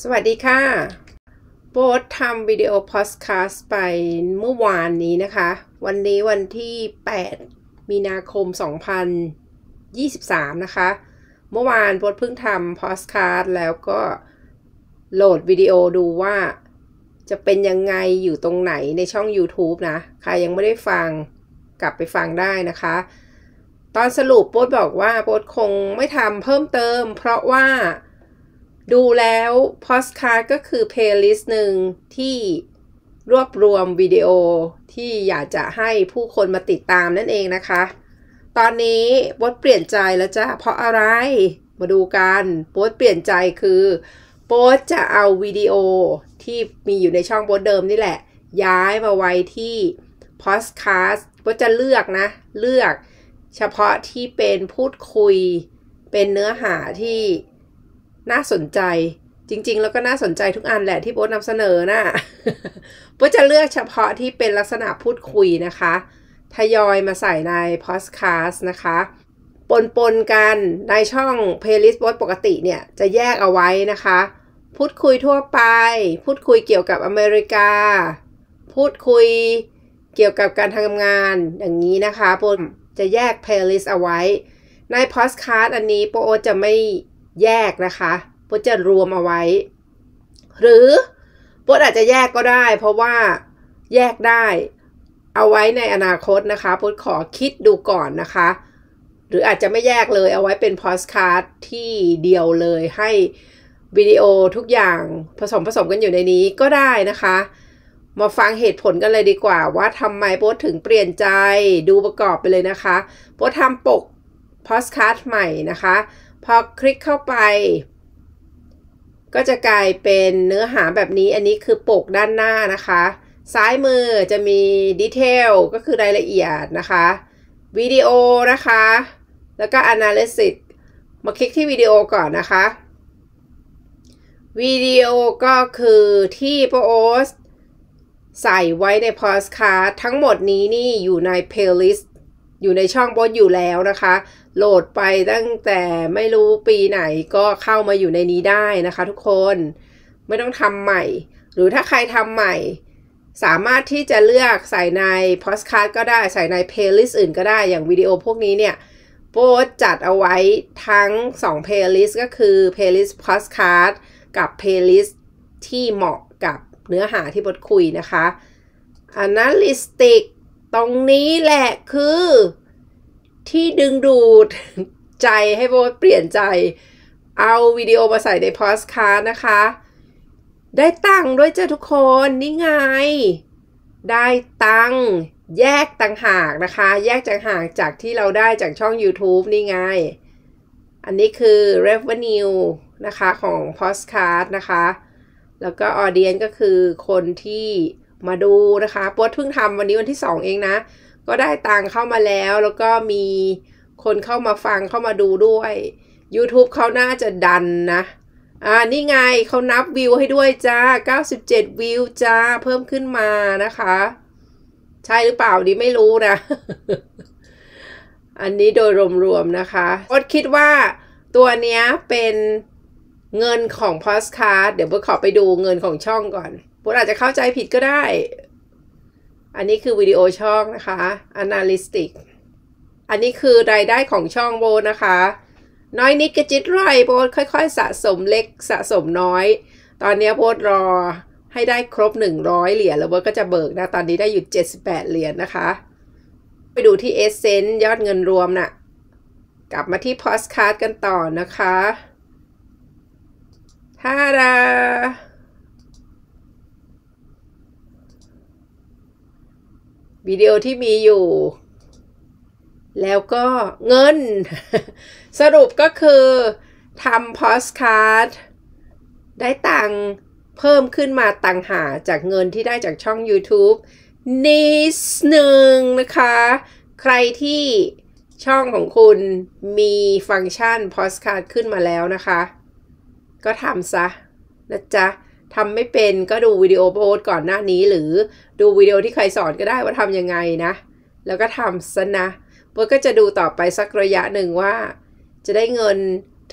สวัสดีค่ะโบสทำวิดีโอพอดคาสต์ไปเมื่อวานนี้นะคะ วันนี้วันที่ 8 มีนาคม 2023 นะคะ เมื่อวานโบสเพิ่งทำพอดคาสต์แล้วก็โหลดวิดีโอดูว่า จะเป็นยังไงอยู่ตรงไหนในช่อง YouTube นะ ใครยังไม่ได้ฟังกลับไปฟังได้นะคะ ตอนสรุปโบสบอกว่าโบสคงไม่ทำเพิ่มเติมเพราะว่าดูแล้วพอสคาร์ก็คือเพลย์ลิสต์หนึ่งที่รวบรวมวิดีโอที่อยากจะให้ผู้คนมาติดตามนั่นเองนะคะ ตอนนี้บดเปลี่ยนใจแล้วจ้ะ เพราะอะไรมาดูกันบดเปลี่ยนใจคือโบดจะเอาวิดีโอที่มีอยู่ในช่องโบดเดิมนี่แหละ ย้ายมาไว้ที่พอสคาสโบดจะเลือกนะเลือกเฉพาะที่เป็นพูดคุยเป็นเนื้อหาที่น่าสนใจจริงๆ แล้วก็น่าสนใจทุกอันแหละที่โบ๊ทนำเสนอนะ่ะโบ๊ทจะเลือกเฉพาะที่เป็นลักษณะพูดคุยนะคะทยอยมาใส่ในพอดแคสต์นะคะ ปนปนกันในช่องเพลย์ลิสต์โบ๊ทปกติเนี่ยจะแยกเอาไว้นะคะ พูดคุยทั่วไป พูดคุยเกี่ยวกับอเมริกา พูดคุยเกี่ยวกับการทำงานอย่างนี้นะคะโบจะแยกเพลย์ลิสต์เอาไว้ ในพอดแคสต์อันนี้โบ๊ทจะไม่แยกนะคะพจนจะรวมเอาไว้ หรือพจนอาจจะแยกก็ได้ เพราะว่าแยกได้ เอาไว้ในอนาคตนะคะพจนขอคิดดูก่อนนะคะ หรืออาจจะไม่แยกเลย เอาไว้เป็นพอสการ์ดที่เดียวเลย ให้วิดีโอทุกอย่างผสมผสมกันอยู่ในนี้ก็ได้นะคะ มาฟังเหตุผลกันเลยดีกว่า ว่าทำไมโป๊ถึงเปลี่ยนใจดูประกอบไปเลยนะคะโป๊ทำปกพอสการ์ดใหม่นะคะพอคลิกเข้าไปก็จะกลายเป็นเนื้อหาแบบนี้อันนี้คือปกด้านหน้านะคะ ซ้ายมือจะมีดีเทลก็คือรายละเอียดนะคะวิดีโอนะคะ แล้วก็ analysis มาคลิกที่วิดีโอก่อนนะคะวิดีโอก็คือที่โปรโอสใส่ไว้ในพอสคาทั้งหมดนี้นี่อยู่ในเพลย์ลิสต์อยู่ในช่องบพสอยู่แล้วนะคะโหลดไปตั้งแต่ไม่รู้ปีไหนก็เข้ามาอยู่ในนี้ได้นะคะทุกคนไม่ต้องทำใหม่ หรือถ้าใครทำใหม่ สามารถที่จะเลือกใส่ในพอสคัดก็ได้ใส่ในเพลย์ลิสต์อื่นก็ได้อย่างวิดีโอพวกนี้เนี่ยโปสจัดเอาไว้ทั้ง2ลย์ลิสต์ก็คือเพลย์ลิสต์พอส d าร์ดกับเพลย์ลิสต์ที่เหมาะกับเนื้อหาที่บทคุยนะคะ analytic ตรงนี้แหละคือที่ดึงดูดใจให้โบเปลี่ยนใจ เอาวิดีโอมาใส่ในพอสคาร์นะคะ ได้ตังค์ด้วยเจ้าทุกคน นี่ไง ได้ตังค์แยกต่างหากนะคะ แยกจางหากจากที่เราได้จากช่อง YouTube นี่ไง อันนี้คือ revenue นะคะของพอสคาร์นะคะ แล้วก็ audience ก็คือคนที่มาดูนะคะโ๊ทเพิ่งทำวันนี้วันที่ 2 เองนะก็ได้ตังเข้ามาแล้ว แล้วก็มีคนเข้ามาฟังเข้ามาดูด้วย YouTube เขาน่าจะดันนะ อ่านี่ไงเขานับวิวให้ด้วยจ้า 97 วิวจ้า เพิ่มขึ้นมานะคะ ใช่หรือเปล่าดีไม่รู้นะ อันนี้โดยรวมๆนะคะอดคิดว่าตัวเนี้ยเป็นเงินของพอสคาร์ดเดี๋ยวเบิร์ขอไปดูเงินของช่องก่อนบุอาจจะเข้าใจผิดก็ได้อันนี้คือวิดีโอช่องนะคะ Analytic อันนี้คือรายได้ของช่องโบนะคะ น้อยนิดกระจิตไรโบค่อยๆสะสมเล็กสะสมน้อย ตอนนี้โบรอให้ได้ครบ 100 เหรียญแล้วโบก็จะเบิกนะ ตอนนี้ได้อยู่ 78 เหรียญนนะคะ ไปดูที่เอเซนยอดเงินรวมนะ่ะ กลับมาที่พอสคาร์ดกันต่อนะคะฮาราวิดีโอที่มีอยู่ แล้วก็เงิน สรุปก็คือทำพอสการ์ดได้ตังเพิ่มขึ้นมาตังหาจากเงินที่ได้จากช่อง YouTube นิดหนึ่งนะคะ ใครที่ช่องของคุณมีฟังก์ชันพอสการ์ดขึ้นมาแล้วนะคะ ก็ทำซะ นะจ๊ะทำไม่เป็นก็ดูวิดีโอโพสก่อนหน้านี้หรือดูวิดีโอที่ใครสอนก็ได้ว่าทำยังไงนะ แล้วก็ทำซะนะโพสก็จะดูต่อไปสักระยะหนึ่งว่าจะได้เงิน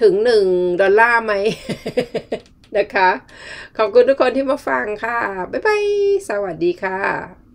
ถึง1ดอลลาร์ไหมนะคะ ขอบคุณทุกคนที่มาฟังค่ะ บ๊ายบาย สวัสดีค่ะ